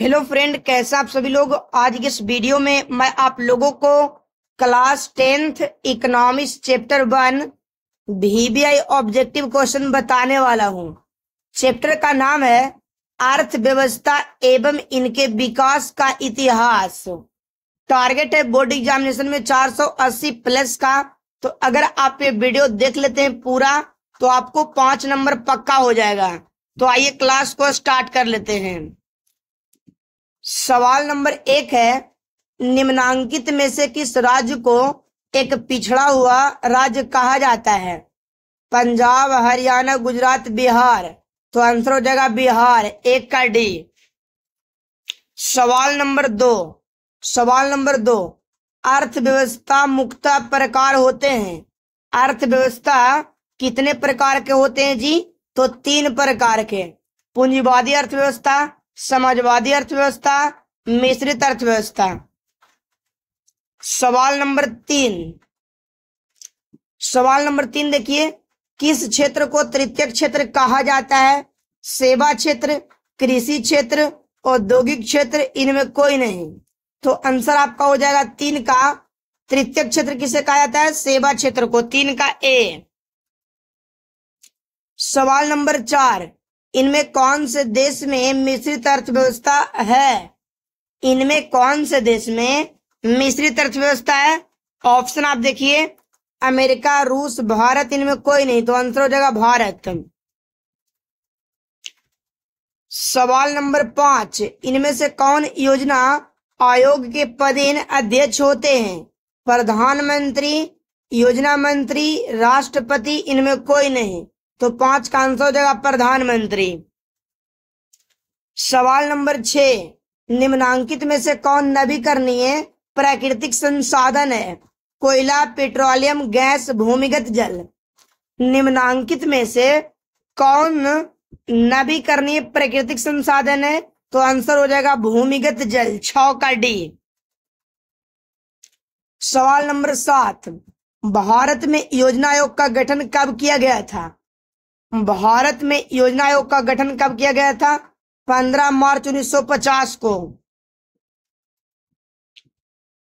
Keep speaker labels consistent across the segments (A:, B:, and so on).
A: hello friend कैसा आप सभी लोग आज के इस वीडियो में मैं आप लोगों को class tenth economics chapter one VVI objective question बताने वाला हूं चैप्टर का नाम है अर्थव्यवस्था एवं इनके विकास का इतिहास टारगेट है बोर्ड एग्जामिनेशन में 480 प्लस का तो अगर आप ये वीडियो देख लेते हैं पूरा तो आपको पांच नंबर पक्का हो जाएगा तो आइए क्लास को स्टार्ट कर लेते हैं सवाल नंबर एक है निम्नांकित में से किस राज्य को एक पिछड़ा हुआ राज्य कहा जाता है पंजाब हरियाणा गुजरात बिहार तो आंसर हो जाएगा बिहार एक का डी सवाल नंबर दो सवाल नंबर दो अर्थव्यवस्था मुक्त प्रकार होते हैं अर्थव्यवस्था कितने प्रकार के होते हैं जी तो तीन प्रकार के पूंजीवादी अर्थव्यवस्था समाजवादी अर्थव्यवस्था मिश्रित अर्थव्यवस्था सवाल नंबर तीन सवाल नंबर तीन देखिए किस क्षेत्र को तृतीय क्षेत्र कहा जाता है सेवा क्षेत्र कृषि क्षेत्र औद्योगिक क्षेत्र इनमें कोई नहीं तो आंसर आपका हो जाएगा तीन का तृतीय क्षेत्र किसे कहा जाता है सेवा क्षेत्र को तीन का ए सवाल नंबर चार इनमें कौन से देश में मिश्रित अर्थव्यवस्था है इनमें कौन से देश में मिश्रित अर्थव्यवस्था है ऑप्शन आप देखिए अमेरिका रूस भारत इनमें कोई नहीं तो आंसर हो जाएगा भारत सवाल नंबर पांच इनमें से कौन योजना आयोग के पदेन अध्यक्ष होते हैं प्रधानमंत्री योजना मंत्री राष्ट्रपति इनमें कोई नहीं तो पांच का आंसर हो जाएगा प्रधानमंत्री सवाल नंबर छ निम्नांकित में से कौन नवीकरणीय प्राकृतिक संसाधन है कोयला पेट्रोलियम गैस भूमिगत जल निम्नांकित में से कौन नवीकरणीय प्राकृतिक संसाधन है तो आंसर हो जाएगा भूमिगत जल छ का डी सवाल नंबर सात भारत में योजना आयोग का गठन कब किया गया था भारत में योजना आयोग का गठन कब किया गया था 15 मार्च 1950 को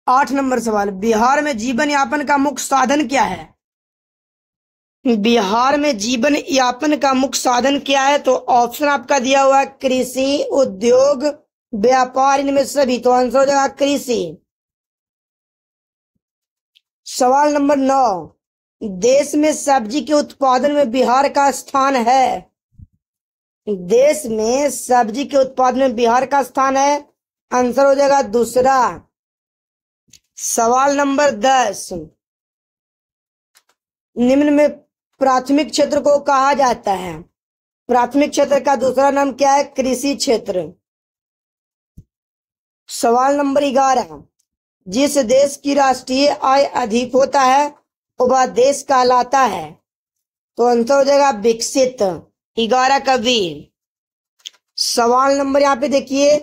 A: आठ नंबर सवाल बिहार में जीवन यापन का मुख्य साधन क्या है बिहार में जीवन यापन का मुख्य साधन क्या है तो ऑप्शन आपका दिया हुआ है कृषि उद्योग व्यापार इनमें सभी तो आंसर हो जाएगा कृषि सवाल नंबर नौ देश में सब्जी के उत्पादन में बिहार का स्थान है देश में सब्जी के उत्पादन में बिहार का स्थान है आंसर हो जाएगा दूसरा सवाल नंबर दस निम्न में प्राथमिक क्षेत्र को कहा जाता है प्राथमिक क्षेत्र का दूसरा नाम क्या है कृषि क्षेत्र सवाल नंबर ग्यारह जिस देश की राष्ट्रीय आय अधिक होता है उपादेश कहलाता है तो अंतर हो जाएगा विकसित ग्यारह कवि सवाल नंबर यहाँ पे देखिए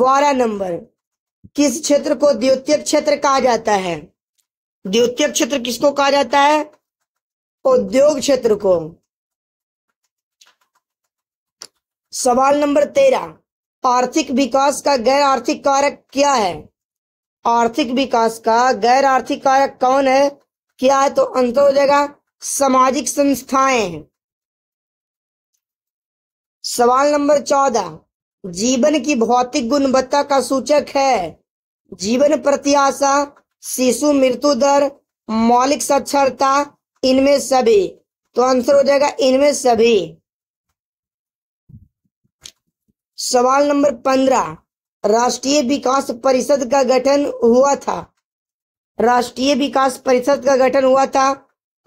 A: बारह नंबर किस क्षेत्र को द्वितीय क्षेत्र कहा जाता है द्वितीय क्षेत्र किसको कहा जाता है उद्योग क्षेत्र को सवाल नंबर तेरह आर्थिक विकास का गैर आर्थिक कारक क्या है आर्थिक विकास का गैर आर्थिक कारक कौन है क्या है तो अंतर हो जाएगा सामाजिक संस्थाएं सवाल नंबर चौदह जीवन की भौतिक गुणवत्ता का सूचक है जीवन प्रत्याशा शिशु मृत्यु दर मौलिक साक्षरता इनमें सभी तो आंसर हो जाएगा इनमें सभी सवाल नंबर पंद्रह राष्ट्रीय विकास परिषद का गठन हुआ था राष्ट्रीय विकास परिषद का गठन हुआ था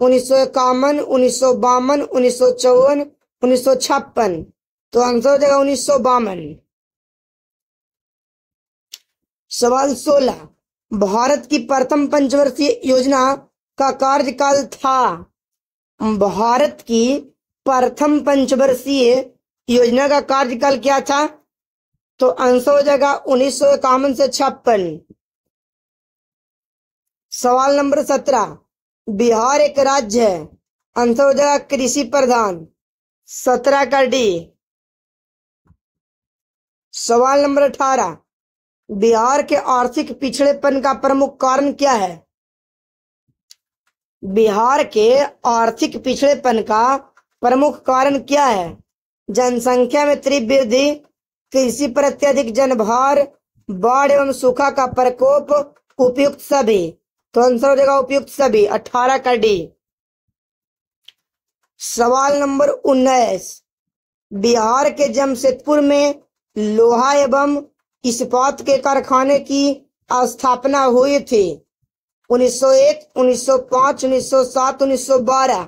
A: उन्नीस सौ इक्यावन उन्नीस सौ बावन उन्नीस सौ चौवन उन्नीस सौ छप्पन तो आंसर हो जाएगा उन्नीस सौ बावन सवाल सोलह भारत की प्रथम पंचवर्षीय योजना का कार्यकाल था भारत की प्रथम पंचवर्षीय योजना का कार्यकाल क्या था तो आंसर हो जाएगा उन्नीस सौ इक्यावन से छप्पन सवाल नंबर सत्रह बिहार एक राज्य है आंसर हो जाएगा कृषि प्रधान सत्रह का डी सवाल नंबर अठारह बिहार के आर्थिक पिछड़ेपन का प्रमुख कारण क्या है बिहार के आर्थिक पिछड़ेपन का प्रमुख कारण क्या है जनसंख्या में वृद्धि कृषि पर अत्यधिक जनभार बाढ़ एवं सूखा का प्रकोप उपयुक्त सभी तो आंसर हो जाएगा उपयुक्त सभी अठारह का डी सवाल नंबर उन्नीस बिहार के जमशेदपुर में लोहा एवं इस्पात के कारखाने की स्थापना हुई थी 1901, 1905, 1907, 1912,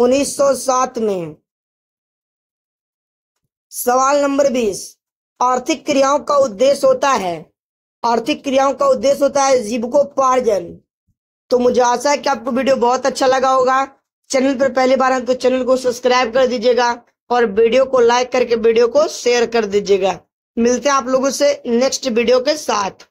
A: 1907 में सवाल नंबर 20 आर्थिक क्रियाओं का उद्देश्य होता है आर्थिक क्रियाओं का उद्देश्य होता है जीवकोपार्जन तो मुझे आशा है कि आपको वीडियो बहुत अच्छा लगा होगा चैनल पर पहली बार है तो चैनल को सब्सक्राइब कर दीजिएगा और वीडियो को लाइक करके वीडियो को शेयर कर दीजिएगा मिलते हैं आप लोगों से नेक्स्ट वीडियो के साथ